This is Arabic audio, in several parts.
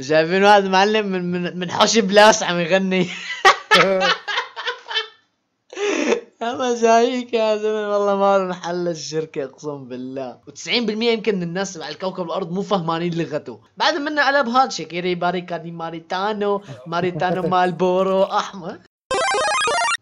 شايفين واحد معلم من من, من حوش بلاس عم يغني اما جايك يا زلمه والله ما محل الشركه اقسم بالله و90% يمكن من الناس على الكوكب الارض مو فهمانين لغته بعد منا قلب هاد باري باريكاني ماريتانو ماريتانو مالبورو احمر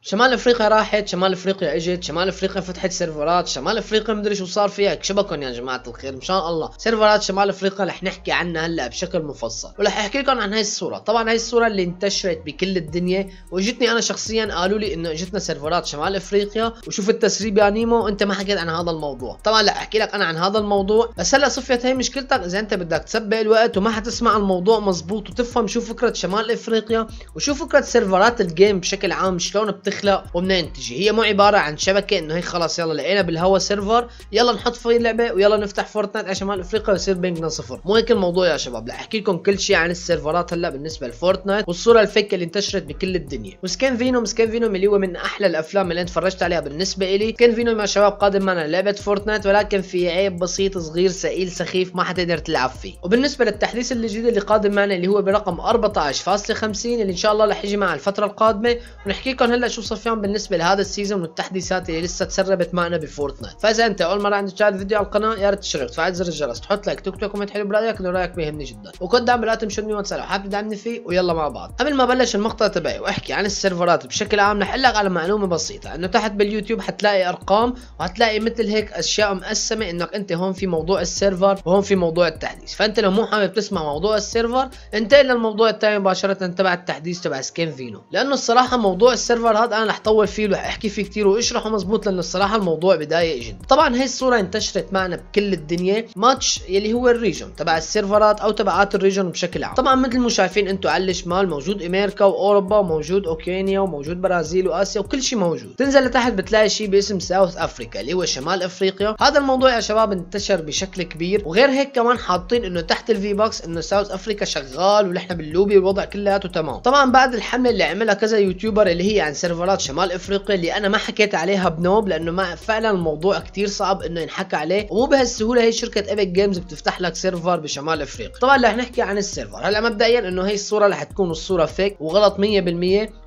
شمال افريقيا راحت شمال افريقيا اجت شمال افريقيا فتحت سيرفرات شمال افريقيا مدري شو صار فيها شبكن يا جماعه الخير ان شاء الله سيرفرات شمال افريقيا رح نحكي عنها هلا بشكل مفصل ورح احكي لكم عن هاي الصوره طبعا هاي الصوره اللي انتشرت بكل الدنيا واجتني انا شخصيا قالوا لي انه اجتنا سيرفرات شمال افريقيا وشوف التسريب يا نيمو انت ما حكيت عن هذا الموضوع طبعا لا احكي لك انا عن هذا الموضوع بس هلا صفيت هي مشكلتك اذا انت بدك تسبق الوقت وما حتسمع الموضوع مزبوط وتفهم شو فكره شمال افريقيا وشو فكره سيرفرات الجيم بشكل عام شلون بت بتخلق وبننتج هي مو عباره عن شبكه انه هي خلاص يلا لقينا بالهوا سيرفر يلا نحط فيه لعبه ويلا نفتح فورتنايت على شمال افريقيا ويصير بيننا صفر مو هيك الموضوع يا شباب رح احكي لكم كل شيء عن السيرفرات هلا بالنسبه لفورتنايت والصوره الفيك اللي انتشرت بكل الدنيا وسكان فينوم سكان فينوم اللي هو من احلى الافلام اللي انا تفرجت عليها بالنسبه الي سكان فينوم يا شباب قادم معنا لعبه فورتنايت ولكن في عيب بسيط صغير سئيل سخيف ما حتقدر تلعب فيه وبالنسبه للتحديث الجديد اللي قادم معنا اللي هو برقم 14.50 اللي ان شاء الله رح يجي مع الفتره القادمه ونحكي لكم هلا شو توصل بالنسبه لهذا السيزون والتحديثات اللي لسه تسربت معنا بفورتنايت فاذا انت اول مره عندك هذا الفيديو على القناه يا ريت تشترك تفعل زر الجرس تحط لايك تكتب كومنت حلو برايك لانه رايك بيهمني جدا وكنت دعم لا تمشوني وانسى حابب تدعمني فيه ويلا مع بعض قبل ما بلش المقطع تبعي واحكي عن السيرفرات بشكل عام رح لك على معلومه بسيطه انه تحت باليوتيوب حتلاقي ارقام وحتلاقي مثل هيك اشياء مقسمه انك انت هون في موضوع السيرفر وهون في موضوع التحديث فانت لو مو حابب تسمع موضوع السيرفر انتقل للموضوع الثاني مباشره تبع التحديث تبع سكين فينو لانه الصراحه موضوع السيرفر هذا عرض انا رح اطول فيه ورح احكي فيه كثير واشرحه مزبوط لانه الصراحه الموضوع بدايق جدا طبعا هي الصوره انتشرت معنا بكل الدنيا ماتش يلي هو الريجون تبع السيرفرات او تبعات الريجون بشكل عام طبعا مثل ما شايفين انتم على الشمال موجود امريكا واوروبا وموجود اوكرانيا وموجود برازيل واسيا وكل شيء موجود تنزل لتحت بتلاقي شيء باسم ساوث افريكا اللي هو شمال افريقيا هذا الموضوع يا شباب انتشر بشكل كبير وغير هيك كمان حاطين انه تحت الفي بوكس انه ساوث افريكا شغال ونحن باللوبي والوضع كلياته تمام طبعا بعد الحمله اللي عملها كذا يوتيوبر اللي هي عن سيرفر مباراه شمال افريقيا اللي انا ما حكيت عليها بنوب لانه ما فعلا الموضوع كثير صعب انه ينحكى عليه ومو بهالسهوله هي شركه ايبك جيمز بتفتح لك سيرفر بشمال افريقيا طبعا رح نحكي عن السيرفر هلا مبدئيا انه هي الصوره رح تكون الصوره فيك وغلط 100%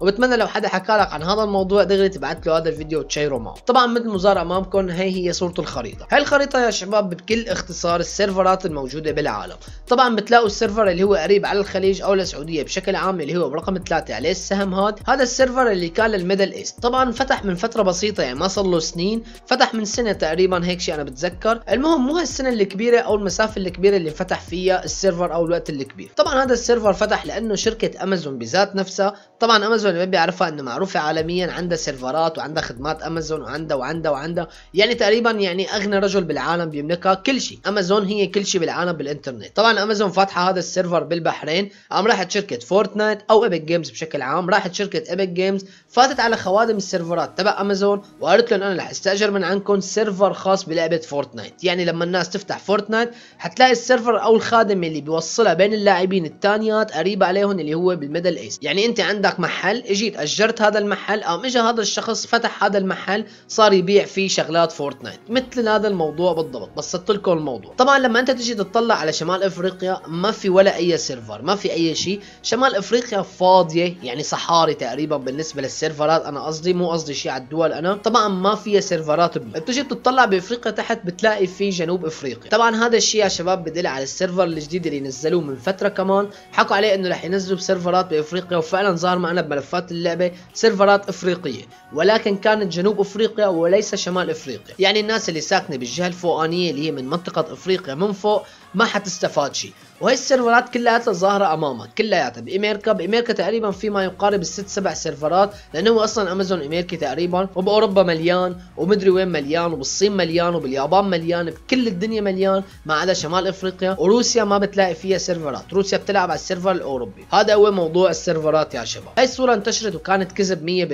وبتمنى لو حدا حكى لك عن هذا الموضوع دغري تبعت له هذا الفيديو وتشيره معه طبعا مثل ما زار امامكم هي هي صوره الخريطه هاي الخريطه يا شباب بكل اختصار السيرفرات الموجوده بالعالم طبعا بتلاقوا السيرفر اللي هو قريب على الخليج او السعوديه بشكل عام اللي هو برقم 3 عليه السهم هاد هذا السيرفر اللي كان الميدل ايست طبعا فتح من فتره بسيطه يعني ما صار له سنين فتح من سنه تقريبا هيك شيء انا بتذكر المهم مو هالسنه الكبيره او المسافه الكبيره اللي فتح فيها السيرفر او الوقت الكبير طبعا هذا السيرفر فتح لانه شركه امازون بذات نفسها طبعا امازون اللي ما بيعرفها انه معروفه عالميا عندها سيرفرات وعندها خدمات امازون وعندها وعندها وعندها يعني تقريبا يعني اغنى رجل بالعالم بيملكها كل شيء امازون هي كل شيء بالعالم بالانترنت طبعا امازون فاتحه هذا السيرفر بالبحرين قام راحت شركه فورتنايت او ايبك جيمز بشكل عام راحت شركه ايبك جيمز فاتحه دخلت على خوادم السيرفرات تبع امازون وقالت لهم انا رح استاجر من عندكم سيرفر خاص بلعبه فورتنايت يعني لما الناس تفتح فورتنايت حتلاقي السيرفر او الخادم اللي بيوصلها بين اللاعبين الثانيات قريب عليهم اللي هو بالميدل ايس يعني انت عندك محل اجيت اجرت هذا المحل قام اجى هذا الشخص فتح هذا المحل صار يبيع فيه شغلات فورتنايت مثل هذا الموضوع بالضبط بسطت لكم الموضوع طبعا لما انت تجي تطلع على شمال افريقيا ما في ولا اي سيرفر ما في اي شيء شمال افريقيا فاضيه يعني صحاري تقريبا بالنسبه للسيرفر سيرفرات انا قصدي مو قصدي شيء على الدول انا طبعا ما فيها سيرفرات بلو بتجي بتطلع بافريقيا تحت بتلاقي في جنوب افريقيا طبعا هذا الشيء يا شباب بدل على السيرفر الجديد اللي نزلوه من فتره كمان حكوا عليه انه رح ينزلوا بسيرفرات بافريقيا وفعلا ظهر معنا بملفات اللعبه سيرفرات افريقيه ولكن كانت جنوب افريقيا وليس شمال افريقيا يعني الناس اللي ساكنه بالجهه الفوقانيه اللي هي من منطقه افريقيا من فوق ما حتستفاد شيء وهي السيرفرات كلياتها ظاهره امامك كلياتها بامريكا بامريكا تقريبا في ما يقارب الست سبع سيرفرات لانه هو اصلا امازون امريكي تقريبا وباوروبا مليان ومدري وين مليان وبالصين مليان وباليابان مليان بكل الدنيا مليان ما عدا شمال افريقيا وروسيا ما بتلاقي فيها سيرفرات روسيا بتلعب على السيرفر الاوروبي هذا هو موضوع السيرفرات يا شباب هاي الصوره انتشرت وكانت كذب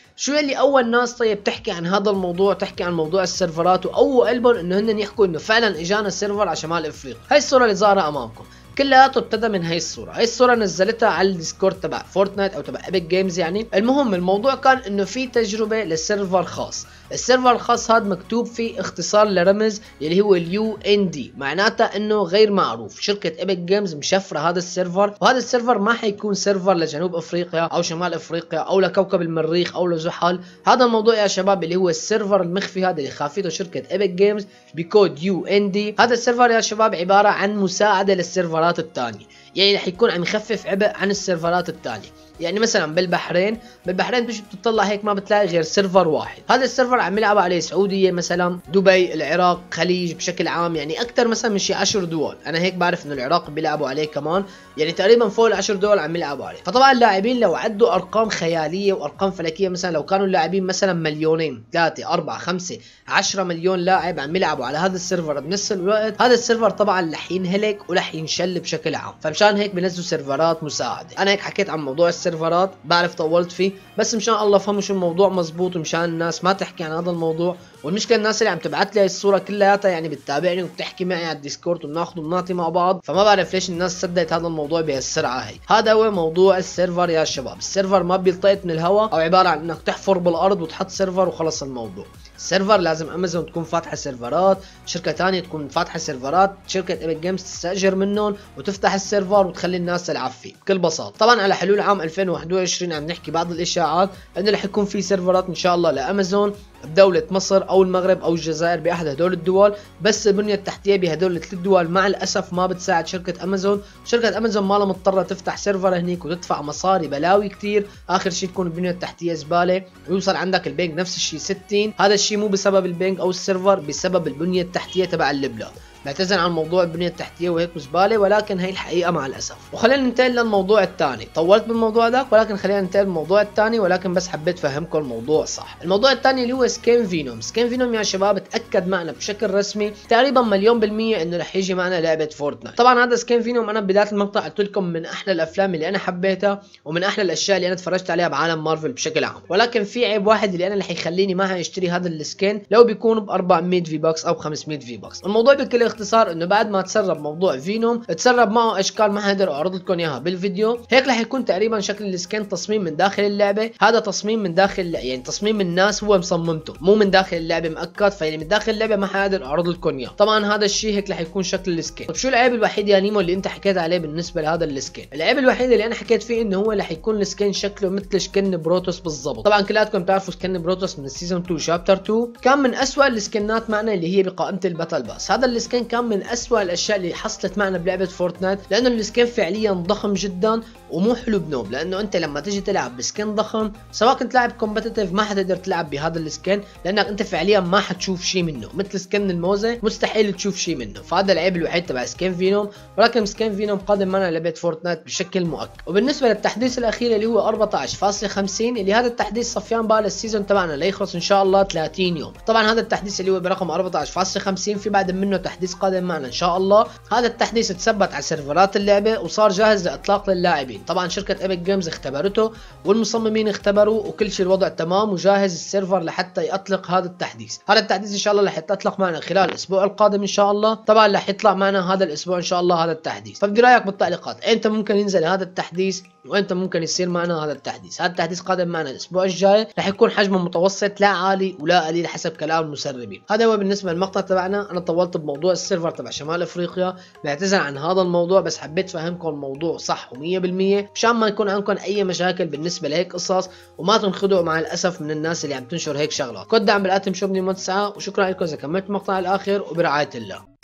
100% شو اللي اول ناس طيب تحكي عن هذا الموضوع تحكي عن موضوع السيرفرات واول قلبهم انه هن يحكوا انه فعلا اجانا السيرفر على شمال افريقيا هاي الصوره اللي ظاهره امامكم كلها تبتدى من هاي الصوره هاي الصوره نزلتها على الديسكورد تبع فورتنايت او تبع ايبك جيمز يعني المهم الموضوع كان انه في تجربه لسيرفر خاص السيرفر الخاص هذا مكتوب فيه اختصار لرمز اللي هو اليو ان دي معناتها انه غير معروف شركه ايبك جيمز مشفره هذا السيرفر وهذا السيرفر ما حيكون سيرفر لجنوب افريقيا او شمال افريقيا او لكوكب المريخ او لزحل هذا الموضوع يا شباب اللي هو السيرفر المخفي هذا اللي خافيته شركه ايبك جيمز بكود يو ان دي هذا السيرفر يا شباب عباره عن مساعده للسيرفر السيرفرات الثانيه يعني رح يكون عم يخفف عبء عن السيرفرات الثانيه يعني مثلا بالبحرين بالبحرين مش بتطلع هيك ما بتلاقي غير سيرفر واحد هذا السيرفر عم يلعب عليه سعوديه مثلا دبي العراق خليج بشكل عام يعني اكثر مثلا من شي 10 دول انا هيك بعرف انه العراق بيلعبوا عليه كمان يعني تقريبا فوق ال 10 دول عم يلعبوا عليه فطبعا اللاعبين لو عدوا ارقام خياليه وارقام فلكيه مثلا لو كانوا اللاعبين مثلا مليونين ثلاثه اربعه خمسه عشرة مليون لاعب عم يلعبوا على هذا السيرفر بنفس الوقت هذا السيرفر طبعا رح ينهلك ورح ينشل بشكل عام فمشان هيك بنزلوا سيرفرات مساعده انا هيك حكيت عن موضوع السيرفر سيرفرات بعرف طولت فيه بس مشان الله فهموا شو الموضوع مزبوط ومشان الناس ما تحكي عن هذا الموضوع والمشكله الناس اللي عم تبعت لي الصوره كلياتها يعني بتتابعني وبتحكي معي على الديسكورد وبناخذ وبنعطي مع بعض فما بعرف ليش الناس صدقت هذا الموضوع بهالسرعه هي هذا هو موضوع السيرفر يا شباب السيرفر ما بيلتقط من الهواء او عباره عن انك تحفر بالارض وتحط سيرفر وخلص الموضوع السيرفر لازم امازون تكون فاتحه سيرفرات شركه ثانيه تكون فاتحه سيرفرات شركه ايبك جيمز تستاجر منهم وتفتح السيرفر وتخلي الناس تلعب فيه بكل بساطه طبعا على حلول عام 2021 عم نحكي بعض الاشاعات انه رح يكون في سيرفرات ان شاء الله لامازون بدولة مصر او المغرب او الجزائر باحد هدول الدول بس البنية التحتية بهدول الثلاث دول مع الاسف ما بتساعد شركة امازون شركة امازون ما مضطرة تفتح سيرفر هنيك وتدفع مصاري بلاوي كتير اخر شيء تكون البنية التحتية زبالة ويوصل عندك البنك نفس الشيء 60 هذا الشيء مو بسبب البنك او السيرفر بسبب البنية التحتية تبع اللبلا بعتذر عن موضوع البنيه التحتيه وهيك زباله ولكن هي الحقيقه مع الاسف وخلينا ننتقل للموضوع الثاني طولت بالموضوع ذاك ولكن خلينا ننتقل للموضوع الثاني ولكن بس حبيت افهمكم الموضوع صح الموضوع الثاني اللي هو سكين فينوم سكين فينوم يا شباب تاكد معنا بشكل رسمي تقريبا مليون بالميه انه رح يجي معنا لعبه فورتنايت طبعا هذا سكين فينوم انا بدايه المقطع قلت لكم من احلى الافلام اللي انا حبيتها ومن احلى الاشياء اللي انا تفرجت عليها بعالم مارفل بشكل عام ولكن في عيب واحد اللي انا اللي حيخليني ما حاشتري هذا السكين لو بيكون ب 400 في بوكس او 500 في بوكس الموضوع بكل باختصار انه بعد ما تسرب موضوع فينوم تسرب معه اشكال ما هقدر اعرض لكم اياها بالفيديو هيك رح يكون تقريبا شكل السكن تصميم من داخل اللعبه هذا تصميم من داخل يعني تصميم الناس هو مصممته مو من داخل اللعبه مؤكد فيعني من داخل اللعبه ما حقدر اعرض لكم اياه طبعا هذا الشيء هيك رح يكون شكل السكن طب شو العيب الوحيد يا نيمو اللي انت حكيت عليه بالنسبه لهذا السكن العيب الوحيد اللي انا حكيت فيه انه هو رح يكون السكن شكله مثل سكن بروتوس بالضبط طبعا كلاتكم بتعرفوا سكن بروتوس من السيزون 2 شابتر 2 كان من اسوء السكنات معنا اللي هي بقائمه الباتل باس هذا السكن كان من أسوأ الأشياء اللي حصلت معنا بلعبة فورتنايت لأنه السكين فعليا ضخم جدا ومو حلو بنوب لأنه أنت لما تيجي تلعب بسكين ضخم سواء كنت لاعب كومبتيتيف ما حتقدر تلعب بهذا السكين لأنك أنت فعليا ما حتشوف شيء منه مثل سكين الموزة مستحيل تشوف شيء منه فهذا العيب الوحيد تبع سكين فينوم ولكن سكين فينوم قادم معنا لعبة فورتنايت بشكل مؤكد وبالنسبة للتحديث الأخير اللي هو 14.50 اللي هذا التحديث صفيان بقى للسيزون تبعنا ليخلص إن شاء الله 30 يوم طبعا هذا التحديث اللي هو برقم 14.50 في بعد منه تحديث تحديث قادم معنا ان شاء الله هذا التحديث تثبت على سيرفرات اللعبه وصار جاهز لاطلاق للاعبين طبعا شركه ايبك جيمز اختبرته والمصممين اختبروا وكل شيء الوضع تمام وجاهز السيرفر لحتى يطلق هذا التحديث هذا التحديث ان شاء الله رح يتطلق معنا خلال الاسبوع القادم ان شاء الله طبعا رح يطلع معنا هذا الاسبوع ان شاء الله هذا التحديث فبدي رايك بالتعليقات انت ممكن ينزل هذا التحديث وانت ممكن يصير معنا هذا التحديث هذا التحديث قادم معنا الاسبوع الجاي رح يكون حجمه متوسط لا عالي ولا قليل حسب كلام المسربين هذا هو بالنسبه للمقطع تبعنا انا طولت بموضوع السيرفر تبع شمال افريقيا بعتذر عن هذا الموضوع بس حبيت فهمكم الموضوع صح 100% مشان ما يكون عندكم اي مشاكل بالنسبه لهيك قصص وما تنخدعوا مع الاسف من الناس اللي عم تنشر هيك شغلات كود دعم بالاتم شوبني 9 وشكرا لكم اذا كملت المقطع الاخر وبرعايه الله